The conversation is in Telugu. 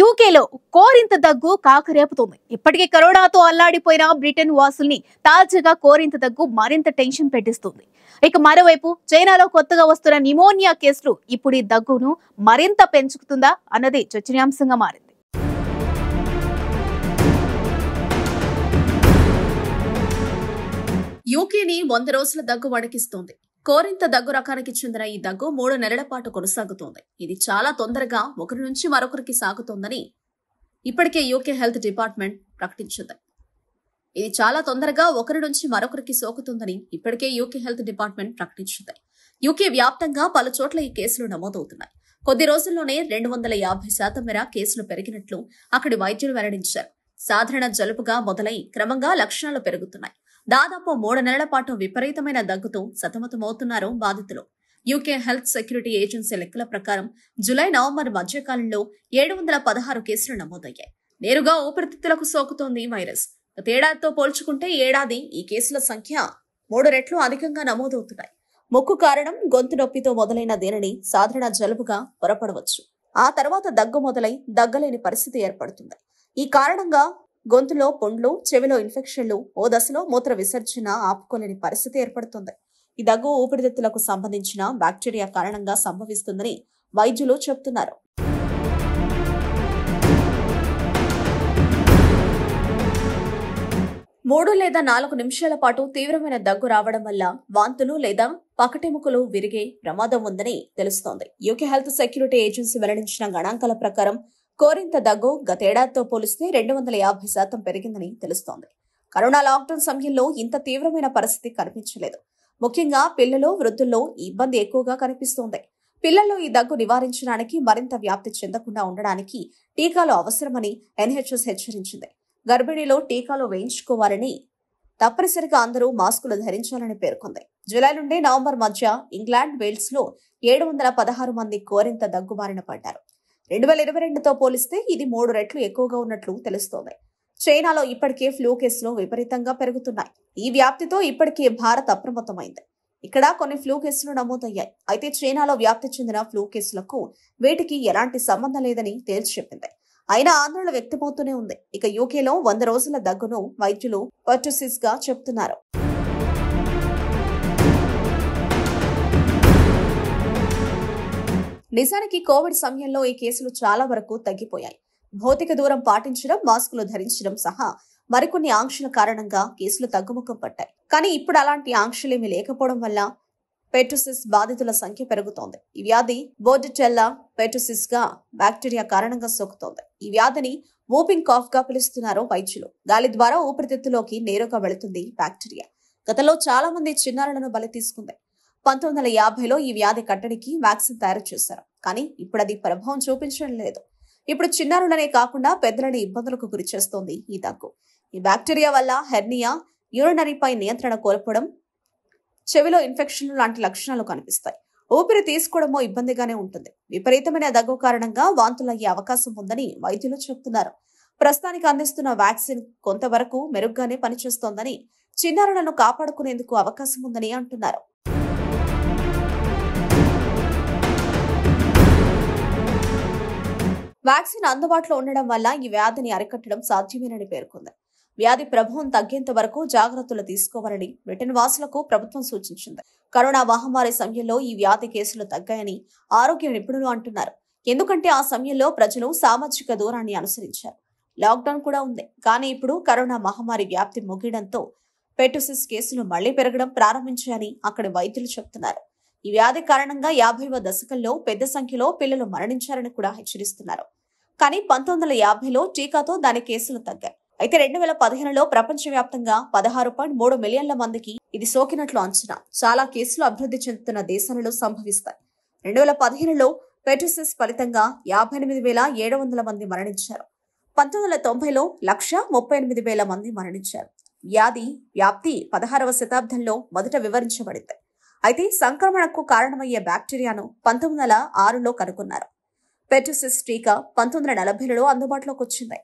యూకేలో కోరింత దగ్గు కాకరేపుతోంది ఇప్పటికే కరోనాతో అల్లాడిపోయిన బ్రిటన్ వాసుల్ని తాజాగా కోరింత దగ్గు మరింత టెన్షన్ పెట్టిస్తుంది ఇక మరోవైపు చైనాలో కొత్తగా వస్తున్న నిమోనియా కేసులు ఇప్పుడు ఈ దగ్గును మరింత పెంచుకుతుందా అన్నది చర్చనీయాంశంగా మారింది యూకేని వంద రోజుల దగ్గు వణికిస్తోంది కోరింత దగ్గు రకానికి చెందిన ఈ దగ్గు మూడు నెలల పాటు కొనసాగుతోంది ఇది చాలా తొందరగా ఒకరి నుంచి మరొకరికి సాగుతోందని ఇప్పటికే యూకే హెల్త్ డిపార్ట్మెంట్ ప్రకటించింది ఇది చాలా తొందరగా ఒకరి నుంచి మరొకరికి సోకుతుందని ఇప్పటికే యూకే హెల్త్ డిపార్ట్మెంట్ ప్రకటించింది యూకే వ్యాప్తంగా పలు చోట్ల ఈ కేసులు నమోదవుతున్నాయి కొద్ది రోజుల్లోనే రెండు వందల యాభై శాతం మేర కేసులు పెరిగినట్లు అక్కడి వైద్యులు వెల్లడించారు సాధారణ జలుపుగా మొదలై క్రమంగా లక్షణాలు పెరుగుతున్నాయి దాదాపు మూడు నెలల పాటు విపరీతమైన దగ్గుతో సతమతమవుతున్నారు బాధితులు యూకే హెల్త్ సెక్యూరిటీ ఏజెన్సీ లెక్కల ప్రకారం జులై నవంబర్ మధ్యకాలంలో ఏడు వందల పదహారు కేసులు నమోదయ్యాయి నేరుగా ఊపిరితిత్తులకు సోకుతోంది వైరస్ గతేడాదితో పోల్చుకుంటే ఏడాది ఈ కేసుల సంఖ్య మూడు రెట్లు అధికంగా నమోదవుతున్నాయి ముక్కు కారణం గొంతు నొప్పితో మొదలైన దీనిని సాధారణ జలుబుగా పొరపడవచ్చు ఆ తర్వాత దగ్గు మొదలై దగ్గలేని పరిస్థితి ఏర్పడుతుంది ఈ కారణంగా గొంతులో పొండ్లు చెవిలో ఇన్ఫెక్షన్లు ఓ దశలో మూత్ర విసర్జన ఆపుకోలేని పరిస్థితి ఏర్పడుతుంది ఈ దగ్గు ఊపిరితిత్తులకు సంబంధించిన బ్యాక్టీరియా కారణంగా సంభవిస్తుందని వైద్యులు చెబుతున్నారు మూడు లేదా నాలుగు నిమిషాల పాటు తీవ్రమైన దగ్గు రావడం వల్ల వాంతులు లేదా పకటెముకలు విరిగే ప్రమాదం ఉందని తెలుస్తోంది యూకే హెల్త్ సెక్యూరిటీ ఏజెన్సీ వెల్లడించిన గణాంకాల ప్రకారం కోరింత దగ్గు గతేడాదితో పోలిస్తే రెండు వందల యాభై శాతం పెరిగిందని తెలుస్తోంది కరోనా లాక్డౌన్ సమయంలో ఇంత తీవ్రమైన పరిస్థితి కనిపించలేదు ముఖ్యంగా పిల్లలు వృద్ధుల్లో ఇబ్బంది ఎక్కువగా కనిపిస్తోంది పిల్లల్లో ఈ దగ్గు నివారించడానికి మరింత వ్యాప్తి చెందకుండా ఉండడానికి టీకాలు అవసరమని ఎన్హెచ్ఎస్ హెచ్చరించింది గర్భిణీలో టీకాలు వేయించుకోవాలని తప్పనిసరిగా అందరూ మాస్కులు ధరించాలని పేర్కొంది జూలై నుండి నవంబర్ మధ్య ఇంగ్లాండ్ వేల్స్ లో ఏడు వందల పదహారు మంది కోరింత దగ్గు బారిన పడ్డారు రెండు వేల ఇరవై రెండుతో పోలిస్తే ఇది మూడు రెట్లు ఎక్కువగా ఉన్నట్లు తెలుస్తోంది చైనాలో ఇప్పటికే ఫ్లూ కేసులు విపరీతంగా పెరుగుతున్నాయి ఈ వ్యాప్తితో ఇప్పటికే భారత్ అప్రమత్తమైంది ఇక్కడ కొన్ని ఫ్లూ కేసులు నమోదయ్యాయి అయితే చైనాలో వ్యాప్తి చెందిన ఫ్లూ కేసులకు వీటికి ఎలాంటి సంబంధం లేదని తేల్చి చెప్పింది అయినా ఆందోళన వ్యక్తమవుతూనే ఉంది ఇక యూకేలో వంద రోజుల దగ్గును వైద్యులు పర్టుసిస్ గా చెప్తున్నారు నిజానికి కోవిడ్ సమయంలో ఈ కేసులు చాలా వరకు తగ్గిపోయాయి భౌతిక దూరం పాటించడం మాస్కులు ధరించడం సహా మరికొన్ని ఆంక్షల కారణంగా కేసులు తగ్గుముఖం పట్టాయి కానీ ఇప్పుడు అలాంటి ఆంక్షలేమీ లేకపోవడం వల్ల పెట్రోసిస్ బాధితుల సంఖ్య పెరుగుతోంది ఈ వ్యాధి బోర్డిటెల్లా పెట్రోసిస్ గా బ్యాక్టీరియా కారణంగా సోకుతోంది ఈ వ్యాధిని ఊపింగ్ కాఫ్ గా పిలుస్తున్నారు వైద్యులు గాలి ద్వారా ఊపిరితిత్తులోకి నేరుగా వెళుతుంది బ్యాక్టీరియా గతంలో చాలా మంది చిన్నారులను బలి తీసుకుంది పంతొమ్మిది వందల యాభైలో ఈ వ్యాధి కట్టడికి వ్యాక్సిన్ తయారు చేశారు కానీ ఇప్పుడు అది ప్రభావం చూపించడం లేదు ఇప్పుడు చిన్నారులనే కాకుండా పెద్దలని ఇబ్బందులకు గురి చేస్తోంది ఈ దగ్గు ఈ బ్యాక్టీరియా వల్ల హెర్నియా యూరినరీపై నియంత్రణ కోల్పోవడం చెవిలో ఇన్ఫెక్షన్ లాంటి లక్షణాలు కనిపిస్తాయి ఊపిరి తీసుకోవడమో ఇబ్బందిగానే ఉంటుంది విపరీతమైన దగ్గు కారణంగా వాంతులయ్యే అవకాశం ఉందని వైద్యులు చెబుతున్నారు ప్రస్తుతానికి అందిస్తున్న వ్యాక్సిన్ కొంతవరకు మెరుగ్గానే పనిచేస్తోందని చిన్నారులను కాపాడుకునేందుకు అవకాశం ఉందని అంటున్నారు వ్యాక్సిన్ అందుబాటులో ఉండడం వల్ల ఈ వ్యాధిని అరికట్టడం సాధ్యమేనని పేర్కొంది వ్యాధి ప్రభావం తగ్గేంత వరకు జాగ్రత్తలు తీసుకోవాలని బ్రిటన్ వాసులకు ప్రభుత్వం సూచించింది కరోనా మహమ్మారి సమయంలో ఈ వ్యాధి కేసులు తగ్గాయని ఆరోగ్య నిపుణులు అంటున్నారు ఎందుకంటే ఆ సమయంలో ప్రజలు సామాజిక దూరాన్ని అనుసరించారు లాక్డౌన్ కూడా ఉంది కానీ ఇప్పుడు కరోనా మహమ్మారి వ్యాప్తి ముగియడంతో పెటోసిస్ కేసులు మళ్లీ పెరగడం ప్రారంభించాయని అక్కడి వైద్యులు చెబుతున్నారు ఈ వ్యాధి కారణంగా యాభైవ దశకంలో పెద్ద సంఖ్యలో పిల్లలు మరణించారని కూడా హెచ్చరిస్తున్నారు కానీ పంతొమ్మిది వందల యాభైలో టీకాతో దాని కేసులు తగ్గాయి అయితే రెండు వేల పదిహేనులో ప్రపంచవ్యాప్తంగా పదహారు పాయింట్ మూడు మిలియన్ల మందికి ఇది సోకినట్లు అంచనా చాలా కేసులు అభివృద్ధి చెందుతున్న దేశాలలో సంభవిస్తాయి రెండు వేల పదిహేనులో పెటిసిస్ ఫలితంగా యాభై ఎనిమిది వేల ఏడు వందల మంది మరణించారు పంతొమ్మిది వందల తొంభైలో లక్ష ముప్పై ఎనిమిది వేల మంది మరణించారు వ్యాధి వ్యాప్తి పదహారవ శతాబ్దంలో మొదట వివరించబడింది అయితే సంక్రమణకు కారణమయ్యే బ్యాక్టీరియాను పంతొమ్మిది వందల ఆరులో కనుగొన్నారు టీకా పంతొమ్మిది వందల నలభైలలో అందుబాటులోకి వచ్చింది